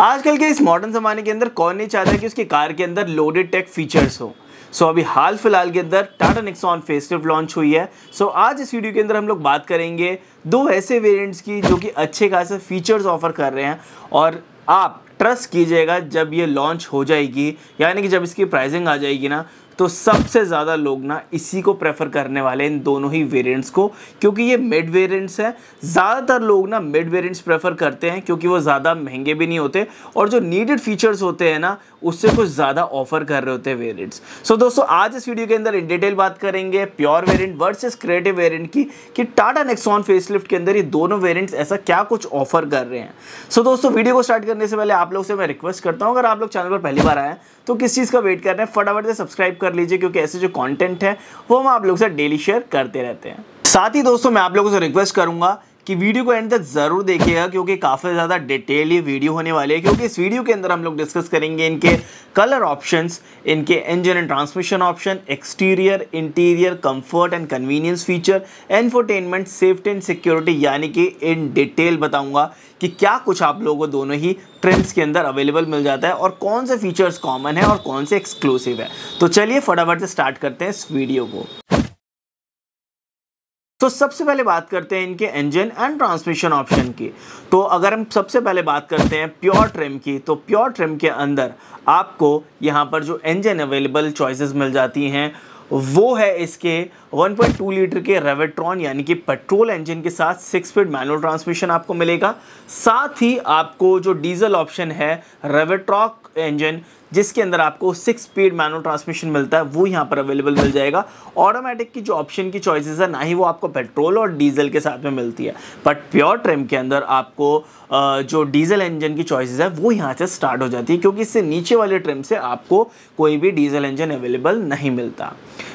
आजकल के इस मॉडर्न ज़माने के अंदर कौन नहीं चाहता कि उसकी कार के अंदर लोडेड टेक फीचर्स हो सो so, अभी हाल फिलहाल के अंदर टाटा निक्सॉन फेस्टिव लॉन्च हुई है सो so, आज इस वीडियो के अंदर हम लोग बात करेंगे दो ऐसे वेरिएंट्स की जो कि अच्छे खासे फीचर्स ऑफर कर रहे हैं और आप ट्रस्ट कीजिएगा जब ये लॉन्च हो जाएगी यानी कि जब इसकी प्राइसिंग आ जाएगी ना तो सबसे ज़्यादा लोग ना इसी को प्रेफर करने वाले इन दोनों ही वेरिएंट्स को क्योंकि ये मिड वेरिएंट्स हैं ज़्यादातर लोग ना मिड वेरिएंट्स प्रेफर करते हैं क्योंकि वो ज़्यादा महंगे भी नहीं होते और जो नीडेड फीचर्स होते हैं ना उससे कुछ ज़्यादा ऑफर कर रहे होते हैं वेरियंट्स सो so, दोस्तों आज इस वीडियो के अंदर इन डिटेल बात करेंगे pure variant versus creative variant की कि टाटा नेक्सॉन फेसलिफ्ट के अंदर ये दोनों वेरियंट्स ऐसा क्या कुछ ऑफर कर रहे हैं सो so, दोस्तों वीडियो को स्टार्ट करने से पहले आप लोग से मैं रिक्वेस्ट करता हूँ अगर आप लोग चैनल पर पहली बार आए तो किस चीज़ का वेट कर रहे हैं फटाफट से सब्सक्राइब कर लीजिए क्योंकि ऐसे जो कॉन्टेंट है वो हम आप लोग से डेली शेयर करते रहते हैं साथ ही दोस्तों मैं आप लोगों से रिक्वेस्ट करूंगा कि वीडियो को एंड तक ज़रूर देखिएगा क्योंकि काफ़ी ज़्यादा डिटेल ये वीडियो होने वाली है क्योंकि इस वीडियो के अंदर हम लोग डिस्कस करेंगे इनके कलर ऑप्शंस इनके engine and transmission option exterior interior comfort and convenience feature infotainment safety and security यानी कि इन डिटेल बताऊँगा कि क्या कुछ आप लोगों को दोनों ही ट्रेंड्स के अंदर अवेलेबल मिल जाता है और कौन से फीचर्स कॉमन है और कौन से एक्सक्लूसिव है तो चलिए फटाफट से स्टार्ट करते हैं इस वीडियो को तो सबसे पहले बात करते हैं इनके इंजन एंड ट्रांसमिशन ऑप्शन की तो अगर हम सबसे पहले बात करते हैं प्योर ट्रिम की तो प्योर ट्रिम के अंदर आपको यहाँ पर जो इंजन अवेलेबल चॉइसेस मिल जाती हैं वो है इसके 1.2 लीटर के रेवेट्रॉन यानी कि पेट्रोल इंजन के साथ सिक्स स्पीड मैनुअल ट्रांसमिशन आपको मिलेगा साथ ही आपको जो डीजल ऑप्शन है रेवेट्रॉक इंजन जिसके अंदर आपको सिक्स स्पीड मैनुअल ट्रांसमिशन मिलता है वो यहाँ पर अवेलेबल मिल जाएगा ऑटोमेटिक की जो ऑप्शन की चॉइसेस है ना ही वो आपको पेट्रोल और डीजल के साथ में मिलती है बट प्योर ट्रिम के अंदर आपको जो डीजल इंजन की चॉइसेस है वो यहाँ से स्टार्ट हो जाती है क्योंकि इससे नीचे वाले ट्रिम से आपको कोई भी डीजल इंजन अवेलेबल नहीं मिलता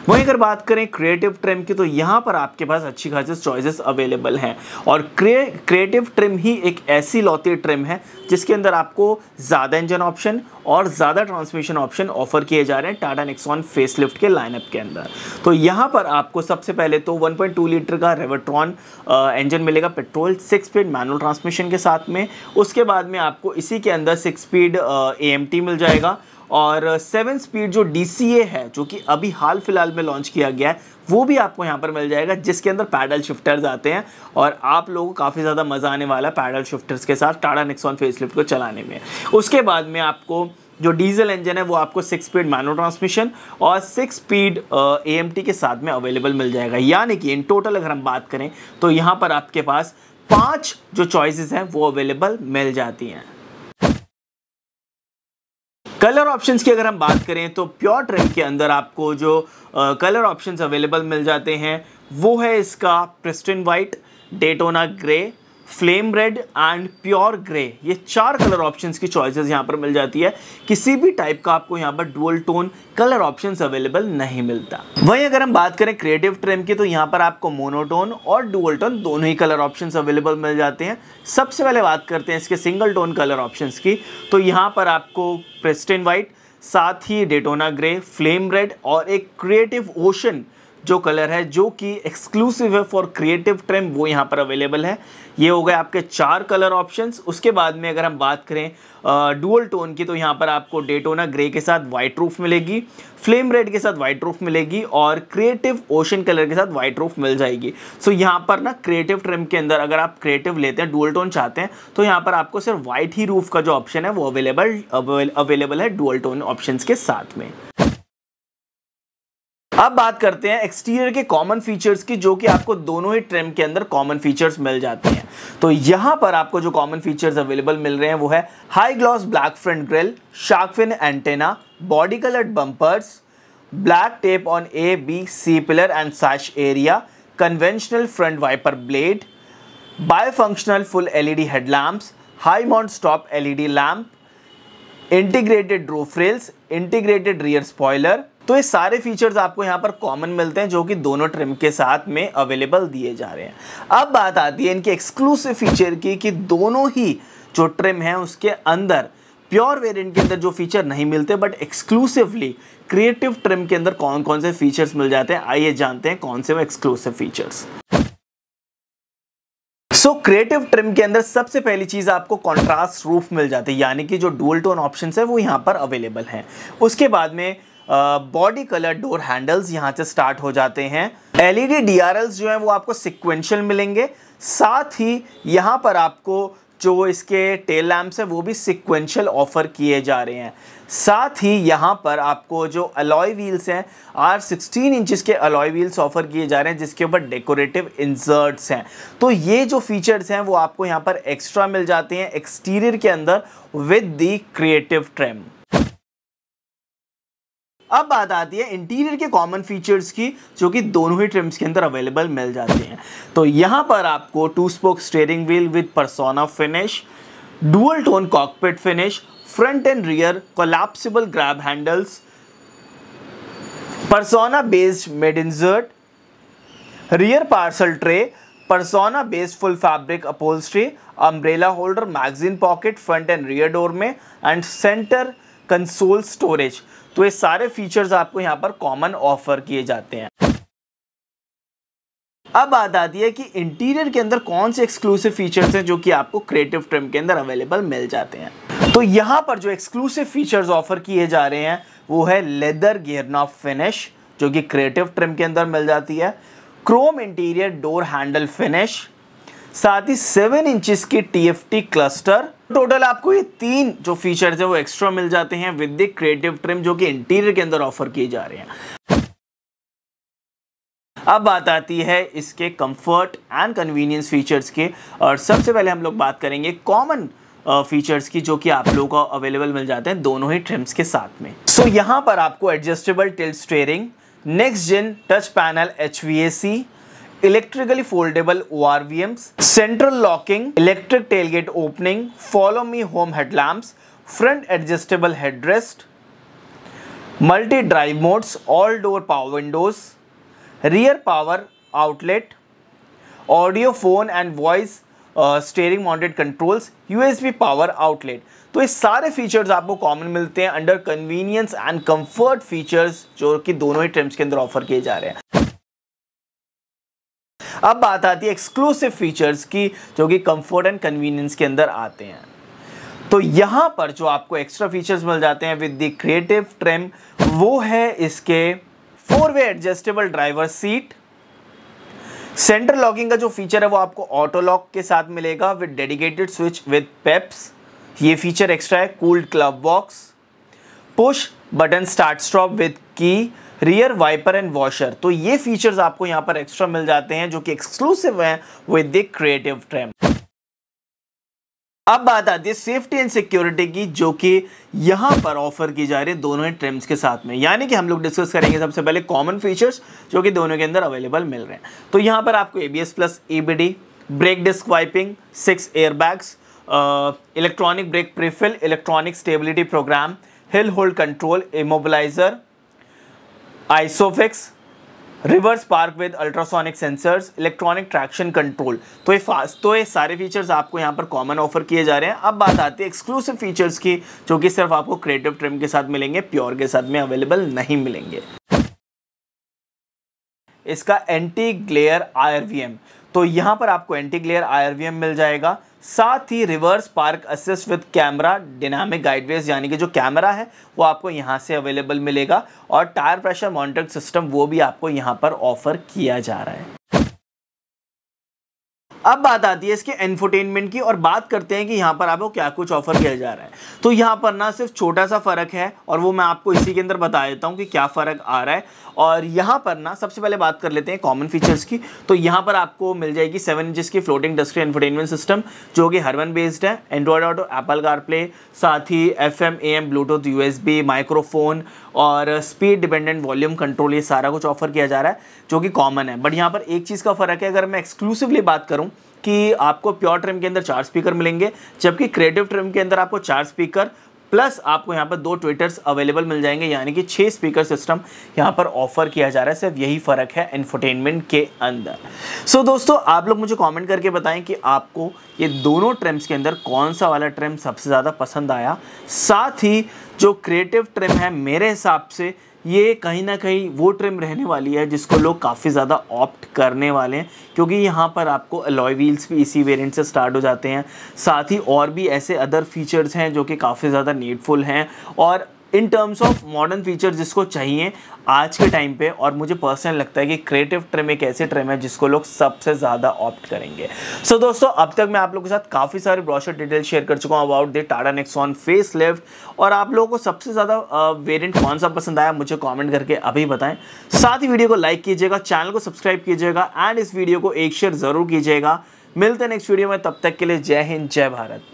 वहीं अगर बात करें क्रिएटिव ट्रिम की तो यहाँ पर आपके पास अच्छी खासी चॉइसेस अवेलेबल हैं और क्रिए क्रिएटिव ट्रिम ही एक ऐसी लौती ट्रिम है जिसके अंदर आपको ज़्यादा इंजन ऑप्शन और ज़्यादा ट्रांसमिशन ऑप्शन ऑफर किए जा रहे हैं टाटा नेक्सॉन फेस के लाइनअप के अंदर तो यहाँ पर आपको सबसे पहले तो वन लीटर का रेवट्रॉन इंजन मिलेगा petrol six speed manual transmission के साथ में उसके बाद में आपको इसी के अंदर सिक्स स्पीड ए मिल जाएगा और सेवन स्पीड जो डी है जो कि अभी हाल फिलहाल में लॉन्च किया गया है वो भी आपको यहाँ पर मिल जाएगा जिसके अंदर पैडल शिफ्टर्स आते हैं और आप लोगों को काफ़ी ज़्यादा मज़ा आने वाला है पैडल शिफ्टर्स के साथ टाटा निक्सॉन फेसलिफ्ट को चलाने में उसके बाद में आपको जो डीजल इंजन है वो आपको सिक्स स्पीड मैनो ट्रांसमिशन और सिक्स स्पीड ए के साथ में अवेलेबल मिल जाएगा यानी कि इन टोटल अगर हम बात करें तो यहाँ पर आपके पास पाँच जो चॉइसेस हैं वो अवेलेबल मिल जाती हैं कलर ऑप्शंस की अगर हम बात करें तो प्योर ट्रेक के अंदर आपको जो कलर ऑप्शंस अवेलेबल मिल जाते हैं वो है इसका pristine white Daytona grey flame red and pure grey ये चार कलर ऑप्शंस की चॉइसेस यहाँ पर मिल जाती है किसी भी टाइप का आपको यहाँ पर dual tone colour options available नहीं मिलता वहीं अगर हम बात करें क्रिएटिव ट्रिम की तो यहाँ पर आपको मोनोटोन और डुअल टोन दोनों ही कलर ऑप्शंस अवेलेबल मिल जाते हैं सबसे पहले बात करते हैं इसके सिंगल टोन कलर ऑप्शन की तो यहाँ पर आपको प्रेस्टेन वाइट साथ ही डेटोना ग्रे फ्लेम रेड और एक क्रिएटिव ओशन जो कलर है जो कि एक्सक्लूसिव है फॉर क्रिएटिव ट्रिम वो यहाँ पर अवेलेबल है ये हो गए आपके चार कलर ऑप्शंस उसके बाद में अगर हम बात करें डुअल टोन की तो यहाँ पर आपको डेटोना ग्रे के साथ वाइट रूफ मिलेगी फ्लेम रेड के साथ वाइट रूफ मिलेगी और क्रिएटिव ओशन कलर के साथ वाइट रूफ मिल जाएगी सो so, यहाँ पर ना क्रिएटिव ट्रिम के अंदर अगर आप क्रिएटिव लेते हैं डुअल टोन चाहते हैं तो यहाँ पर आपको सिर्फ वाइट ही रूफ का जो ऑप्शन है वो अवेलेबल अवेलेबल है डुअल टोन ऑप्शन के साथ में अब बात करते हैं एक्सटीरियर के कॉमन फीचर्स की जो कि आपको दोनों ही ट्रिम के अंदर कॉमन फीचर्स मिल जाते हैं तो यहाँ पर आपको जो कॉमन फीचर्स अवेलेबल मिल रहे हैं वो है high gloss black front grille sharkfin antenna body coloured bumpers black tape on A B C pillar and sash area conventional front wiper blade bifunctional full LED headlamps high mount stop LED lamp integrated DRLs integrated rear spoiler तो ये सारे फीचर्स आपको यहाँ पर common मिलते हैं जो कि दोनों ट्रिम के साथ में अवेलेबल दिए जा रहे हैं अब बात आती है इनके एक्सक्लूसिव फीचर की कि दोनों ही जो ट्रिम है उसके अंदर प्योर वेरिएंट के अंदर जो फीचर नहीं मिलते बट एक्सक्लूसिवली क्रिएटिव ट्रिम के अंदर कौन कौन से फीचर्स मिल जाते हैं आइए जानते हैं कौन से वो exclusive features so creative trim के अंदर सबसे पहली चीज़ आपको कॉन्ट्रास्ट रूफ मिल जाती है यानी कि जो डुअल टोन ऑप्शन है वो यहाँ पर अवेलेबल हैं उसके बाद में बॉडी कलर डोर हैंडल्स यहाँ से स्टार्ट हो जाते हैं एलईडी डीआरएल्स जो हैं वो आपको सिक्वेंशियल मिलेंगे साथ ही यहाँ पर आपको जो इसके टेल लैम्प्स हैं वो भी सिक्वेंशियल ऑफर किए जा रहे हैं साथ ही यहाँ पर आपको जो अलॉय व्हील्स हैं R sixteen inches alloy wheels व्हील्स ऑफर किए जा रहे हैं जिसके ऊपर डेकोरेटिव इंसर्ट्स हैं तो ये जो फीचर्स हैं वो आपको यहाँ पर एक्स्ट्रा मिल जाते हैं एक्सटीरियर के अंदर विद दी क्रिएटिव ट्रेम अब बात आती है इंटीरियर के कॉमन फीचर्स की जो कि दोनों ही ट्रिम्स के अंदर अवेलेबल मिल जाते हैं तो यहाँ पर आपको two spoke steering wheel with persona finish dual tone cockpit finish front and rear collapsible grab handles persona based mood insert rear parcel tray persona based full fabric upholstery umbrella holder magazine pocket front and rear door में and centre console storage तो ये सारे फीचर्स आपको यहाँ पर common offer किए जाते हैं अब बात आती है कि इंटीरियर के अंदर कौन से एक्सक्लूसिव फीचर्स हैं जो कि आपको क्रिएटिव ट्रिम के अंदर अवेलेबल मिल जाते हैं तो यहाँ पर जो एक्सक्लूसिव फीचर्स ऑफर किए जा रहे हैं वो है लेदर गियरना फिनिश जो कि क्रिएटिव ट्रिम के अंदर मिल जाती है chrome interior door handle finish साथ ही सेवन इंचिस की टी क्लस्टर टोटल आपको ये तीन जो फीचर्स है वो एक्स्ट्रा मिल जाते हैं विद द क्रिएटिव ट्रिम जो कि इंटीरियर के अंदर ऑफर किए जा रहे हैं अब बात आती है इसके कंफर्ट एंड कन्वीनियंस फीचर्स के और सबसे पहले हम लोग बात करेंगे कॉमन फीचर्स की जो कि आप लोगों को अवेलेबल मिल जाते हैं दोनों ही ट्रिम्स के साथ में सो so, यहां पर आपको adjustable tilt steering next gen touch panel H V C electrically foldable ORVMs, central locking, electric tailgate opening, follow me home headlamps, front adjustable headrest, multi drive modes, all door power windows, rear power outlet, audio phone and voice steering mounted controls USB power outlet तो ये सारे फीचर्स आपको common मिलते हैं under convenience and comfort features जो कि दोनों ही ट्रिम्स के अंदर ऑफर किए जा रहे हैं अब बात आती है एक्सक्लूसिव फीचर्स की जो कि कंफर्ट एंड कन्वीनियंस के अंदर आते हैं तो यहाँ पर जो आपको एक्स्ट्रा फीचर्स मिल जाते हैं विद द क्रिएटिव ट्रिम वो है इसके four way adjustable driver seat centre locking का जो फीचर है वो आपको ऑटो लॉक के साथ मिलेगा with dedicated switch with PEPS ये फीचर एक्स्ट्रा है cooled glove box push button start stop with key rear wiper and washer तो ये फीचर्स आपको यहाँ पर एक्स्ट्रा मिल जाते हैं जो कि एक्सक्लूसिव हैं विद द क्रिएटिव ट्रेम अब बात आती है सेफ्टी एंड सिक्योरिटी की जो कि यहाँ पर ऑफर की जा रही है दोनों ही ट्रिम्स के साथ में यानी कि हम लोग डिस्कस करेंगे सबसे पहले कॉमन फीचर्स जो कि दोनों के अंदर अवेलेबल मिल रहे हैं तो यहाँ पर आपको A B S plus E B D brake disc wiping six airbags electronic brake prefill electronic stability program hill hold control immobiliser isofix reverse park with ultrasonic sensors electronic traction control तो ये fast तो ये सारे फीचर्स आपको यहाँ पर common offer किए जा रहे हैं अब बात आती है एक्सक्लूसिव फीचर्स की जो कि सिर्फ आपको क्रिएटिव ट्रिम के साथ मिलेंगे प्योर के साथ में अवेलेबल नहीं मिलेंगे इसका एंटी ग्लेयर आई तो यहाँ पर आपको एंटी ग्लेयर आई मिल जाएगा साथ ही reverse park assist with camera dynamic guideways यानी कि जो कैमरा है वो आपको यहाँ से अवेलेबल मिलेगा और टायर प्रेशर मॉनिटरिंग सिस्टम वो भी आपको यहाँ पर ऑफर किया जा रहा है अब बात आती है इसके एनफोटेनमेंट की और बात करते हैं कि यहाँ पर आपको क्या कुछ ऑफर किया जा रहा है तो यहाँ पर ना सिर्फ छोटा सा फ़र्क है और वो मैं आपको इसी के अंदर बता देता हूँ कि क्या फ़र्क आ रहा है और यहाँ पर ना सबसे पहले बात कर लेते हैं कॉमन फीचर्स की तो यहाँ पर आपको मिल जाएगी सेवन इंचज़ की फ्लोटिंग डस्ट्री एनफोटेनमेंट सिस्टम जो कि हरवन बेस्ड है एंड्रॉयड ऑटो एप्पल कारप्ले साथ ही F M A M Bluetooth U S B microphone और स्पीड डिपेंडेंट वॉल्यूम कंट्रोल ये सारा कुछ ऑफर किया जा रहा है जो कि कॉमन है बट यहाँ पर एक चीज़ का फ़र्क है अगर मैं एक्सक्लूसिवली बात करूँ कि आपको प्योर ट्रिम के अंदर चार स्पीकर मिलेंगे जबकि क्रिएटिव ट्रिम के अंदर आपको चार स्पीकर प्लस आपको यहाँ पर दो ट्विटर्स अवेलेबल मिल जाएंगे यानी कि छः स्पीकर सिस्टम यहाँ पर ऑफर किया जा रहा है सिर्फ यही फ़र्क है इन्फोटेनमेंट के अंदर सो so, दोस्तों आप लोग मुझे कमेंट करके बताएं कि आपको ये दोनों ट्रेम्स के अंदर कौन सा वाला ट्रेम सबसे ज़्यादा पसंद आया साथ ही जो क्रिएटिव ट्रिम है मेरे हिसाब से ये कहीं ना कहीं वो ट्रिम रहने वाली है जिसको लोग काफ़ी ज़्यादा ऑप्ट करने वाले हैं क्योंकि यहाँ पर आपको अलॉय व्हील्स भी इसी वेरिएंट से स्टार्ट हो जाते हैं साथ ही और भी ऐसे अदर फीचर्स हैं जो कि काफ़ी ज़्यादा नीडफुल हैं और in terms of modern feature जिसको चाहिए आज के टाइम पे और मुझे पर्सनल लगता है कि क्रिएटिव ट्रिम एक ऐसी ट्रिम है जिसको लोग सबसे ज़्यादा ऑप्ट करेंगे सो so, दोस्तों अब तक मैं आप लोगों के साथ काफ़ी सारे ब्रॉशर डिटेल शेयर कर चुका हूँ about the Tata Nexon facelift और आप लोगों को सबसे ज़्यादा वेरियंट कौन सा पसंद आया मुझे कॉमेंट करके अभी बताएं साथ ही वीडियो को लाइक कीजिएगा चैनल को सब्सक्राइब कीजिएगा एंड इस वीडियो को एक शेयर ज़रूर कीजिएगा मिलते हैं नेक्स्ट वीडियो में तब तक के लिए जय हिंद जय भारत